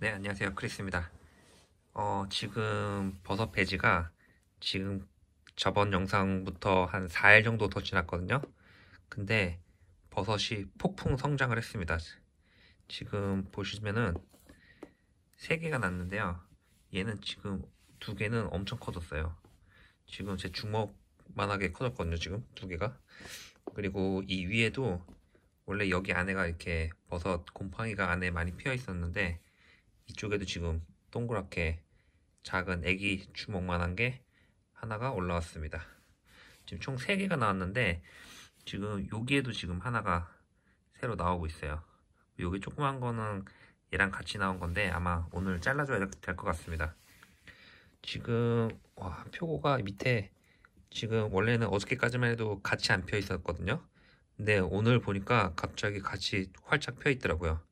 네 안녕하세요 크리스입니다 어 지금 버섯 배지가 지금 저번 영상부터 한 4일 정도 더 지났거든요 근데 버섯이 폭풍 성장을 했습니다 지금 보시면은 3개가 났는데요 얘는 지금 2 개는 엄청 커졌어요 지금 제 주먹만하게 커졌거든요 지금 2 개가 그리고 이 위에도 원래 여기 안에가 이렇게 버섯 곰팡이가 안에 많이 피어 있었는데 이쪽에도 지금 동그랗게 작은 애기 주먹만한 게 하나가 올라왔습니다. 지금 총 3개가 나왔는데 지금 여기에도 지금 하나가 새로 나오고 있어요. 여기 조그만 거는 얘랑 같이 나온 건데 아마 오늘 잘라줘야 될 것 같습니다. 지금 와, 표고가 밑에 지금 원래는 어저께까지만 해도 같이 안 펴 있었거든요. 근데 오늘 보니까 갑자기 같이 활짝 펴 있더라고요.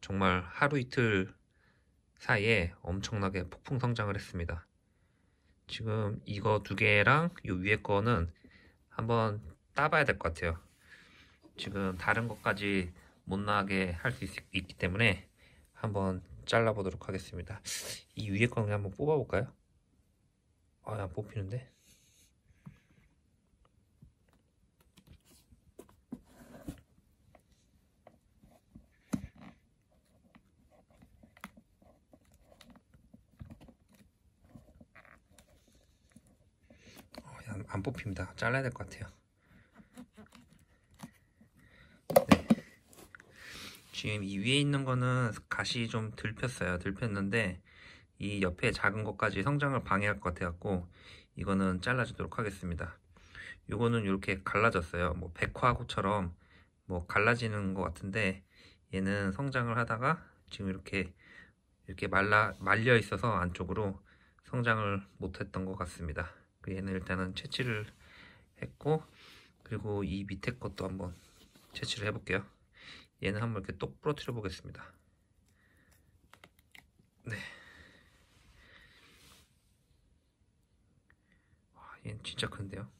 정말 하루 이틀 사이에 엄청나게 폭풍 성장을 했습니다. 지금 이거 두 개랑 이 위에 거는 한번 따봐야 될 것 같아요. 지금 다른 것까지 못 나게 할 수 있기 때문에 한번 잘라보도록 하겠습니다. 이 위에 거는 한번 뽑아볼까요? 아, 안 뽑히는데? 안 뽑힙니다. 잘라야 될 것 같아요. 네. 지금 이 위에 있는 거는 가시 좀 들폈어요. 들폈는데 이 옆에 작은 것까지 성장을 방해할 것같아갖 이거는 잘라주도록 하겠습니다. 이거는 이렇게 갈라졌어요. 뭐 백화구처럼 뭐 갈라지는 것 같은데 얘는 성장을 하다가 지금 이렇게 이렇게 말라 말려 있어서 안쪽으로 성장을 못했던 것 같습니다. 그 얘는 일단은 채취를 했고 그리고 이 밑에 것도 한번 채취를 해볼게요 얘는 한번 이렇게 똑 부러뜨려 보겠습니다 네. 와, 얘는 진짜 큰데요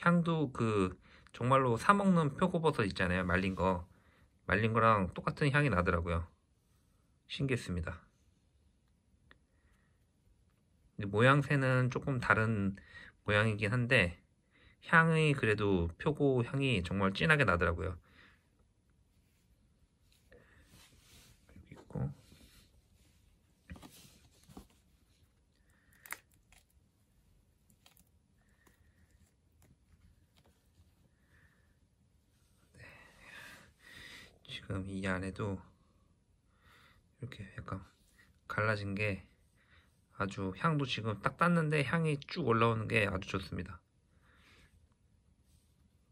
향도 그 정말로 사 먹는 표고버섯 있잖아요 말린 거 말린 거랑 똑같은 향이 나더라고요 신기했습니다 모양새는 조금 다른 모양이긴 한데 향이 그래도 표고 향이 정말 진하게 나더라고요. 네. 지금 이 안에도 이렇게 약간 갈라진 게 아주 향도 지금 딱 땄는데 향이 쭉 올라오는 게 아주 좋습니다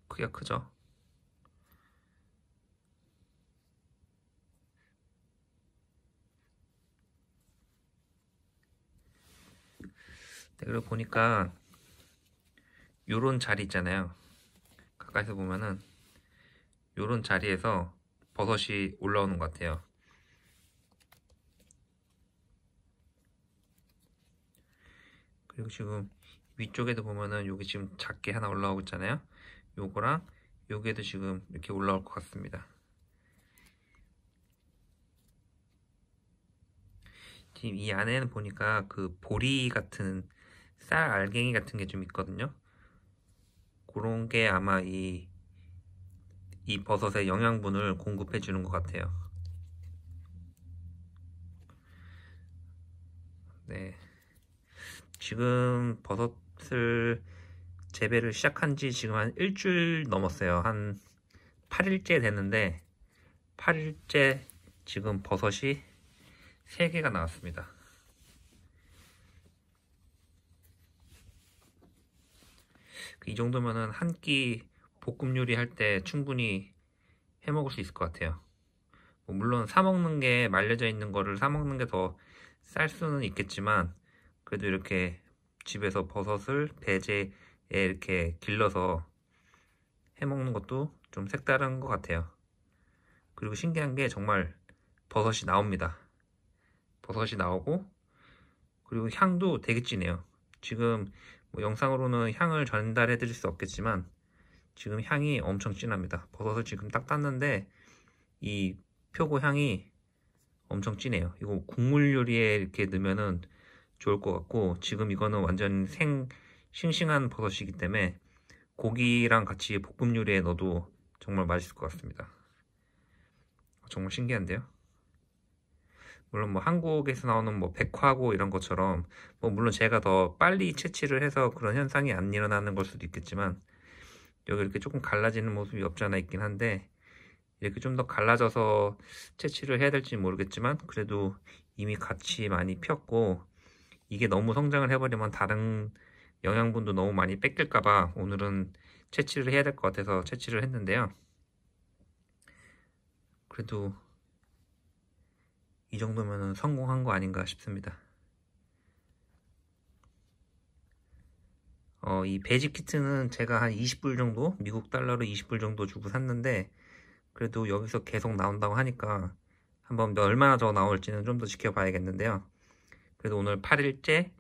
크기가 크죠? 네, 그리고 보니까 요런 자리 있잖아요 가까이서 보면은 요런 자리에서 버섯이 올라오는 것 같아요 그리고 지금 위쪽에도 보면은 여기 지금 작게 하나 올라오고 있잖아요 요거랑 요게도 지금 이렇게 올라올 것 같습니다 지금 이 안에는 보니까 그 보리 같은 쌀 알갱이 같은 게 좀 있거든요 그런 게 아마 이, 이 버섯의 영양분을 공급해 주는 것 같아요 네. 지금 버섯을 재배를 시작한 지 지금 한 일주일 넘었어요. 한 8일째 됐는데 8일째 지금 버섯이 3개가 나왔습니다. 그 이 정도면은 한 끼 볶음 요리 할 때 충분히 해 먹을 수 있을 것 같아요. 뭐 물론 사 먹는 게 말려져 있는 거를 사 먹는 게 더 쌀 수는 있겠지만 그래도 이렇게 집에서 버섯을 배제에 이렇게 길러서 해먹는 것도 좀 색다른 것 같아요. 그리고 신기한 게 정말 버섯이 나옵니다. 버섯이 나오고 그리고 향도 되게 진해요. 지금 뭐 영상으로는 향을 전달해 드릴 수 없겠지만 지금 향이 엄청 진합니다. 버섯을 지금 딱 땄는데 이 표고 향이 엄청 진해요. 이거 국물 요리에 이렇게 넣으면은 좋을 것 같고 지금 이거는 완전 생 싱싱한 버섯이기 때문에 고기랑 같이 볶음 요리에 넣어도 정말 맛있을 것 같습니다. 정말 신기한데요? 물론 뭐 한국에서 나오는 뭐 백화고 이런 것처럼 뭐 물론 제가 더 빨리 채취를 해서 그런 현상이 안 일어나는 걸 수도 있겠지만 여기 이렇게 조금 갈라지는 모습이 없지 않아 있긴 한데 이렇게 좀 더 갈라져서 채취를 해야 될지 모르겠지만 그래도 이미 같이 많이 폈고 이게 너무 성장을 해버리면 다른 영양분도 너무 많이 뺏길까봐 오늘은 채취를 해야 될 것 같아서 채취를 했는데요. 그래도 이 정도면 성공한 거 아닌가 싶습니다. 어, 이 베지 키트는 제가 한 20불 정도, 미국 달러로 20불 정도 주고 샀는데, 그래도 여기서 계속 나온다고 하니까, 한번 얼마나 더 나올지는 좀 더 지켜봐야겠는데요. 그래서 오늘 8일째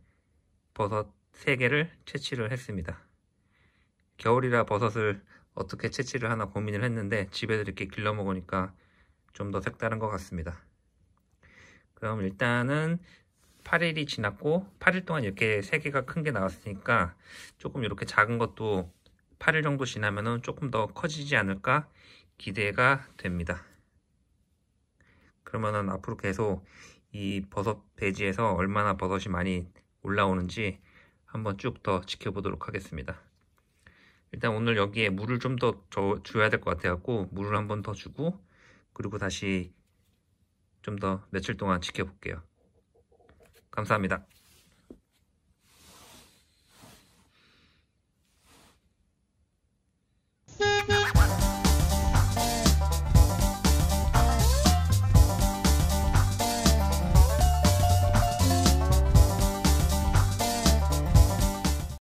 버섯 3개를 채취를 했습니다. 겨울이라 버섯을 어떻게 채취를 하나 고민을 했는데 집에서 이렇게 길러 먹으니까 좀 더 색다른 것 같습니다. 그럼 일단은 8일이 지났고 8일 동안 이렇게 3개가 큰 게 나왔으니까 조금 이렇게 작은 것도 8일 정도 지나면은 조금 더 커지지 않을까 기대가 됩니다. 그러면은 앞으로 계속 이 버섯 배지에서 얼마나 버섯이 많이 올라오는지 한번 쭉 더 지켜보도록 하겠습니다. 일단 오늘 여기에 물을 좀 더 줘야 될 것같아갖 물을 한번 더 주고 그리고 다시 좀 더 며칠 동안 지켜볼게요. 감사합니다.